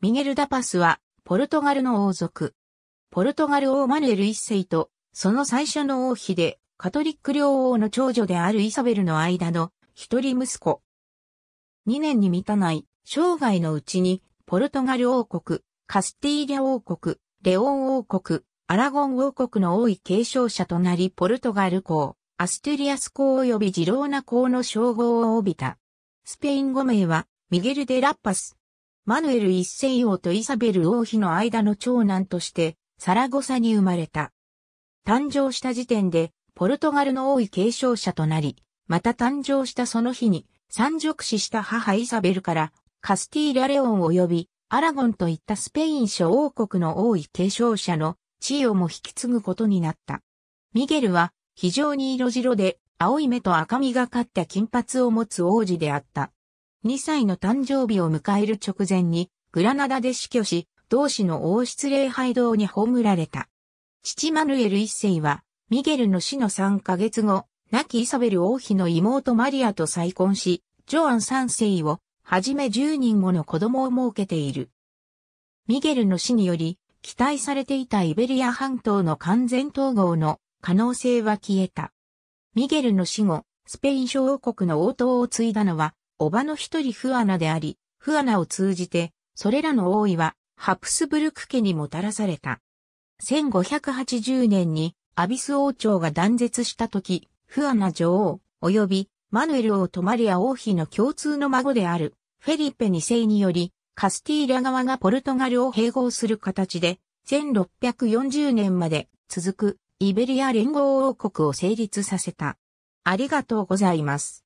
ミゲル・ダパスは、ポルトガルの王族。ポルトガル王マヌエル一世と、その最初の王妃で、カトリック領王の長女であるイサベルの間の、一人息子。二年に満たない、生涯のうちに、ポルトガル王国、カスティーリャ王国、レオン王国、アラゴン王国の王位継承者となり、ポルトガル公、アステリアス公及びジローナ公の称号を帯びた。スペイン語名は、ミゲル・デ・ラッパス。マヌエル一世王とイサベル王妃の間の長男として、サラゴサに生まれた。誕生した時点で、ポルトガルの王位継承者となり、また誕生したその日に、三辱死した母イサベルから、カスティーラ・レオン及び、アラゴンといったスペイン諸王国の王位継承者の地位をも引き継ぐことになった。ミゲルは、非常に色白で、青い目と赤みがかった金髪を持つ王子であった。2歳の誕生日を迎える直前に、グラナダで死去し、同志の王室礼拝堂に葬られた。父マヌエル一世は、ミゲルの死の3ヶ月後、亡きイサベル王妃の妹マリアと再婚し、ジョアン三世を、はじめ10人もの子供を設けている。ミゲルの死により、期待されていたイベリア半島の完全統合の可能性は消えた。ミゲルの死後、スペイン小王国の王党を継いだのは、叔母の一人フアナであり、フアナを通じて、それらの王位は、ハプスブルク家にもたらされた。1580年に、アビス王朝が断絶した時、フアナ女王、及び、マヌエル王とマリア王妃の共通の孫である、フェリペ2世により、カスティーリャ側がポルトガルを併合する形で、1640年まで続くイベリア連合王国を成立させた。ありがとうございます。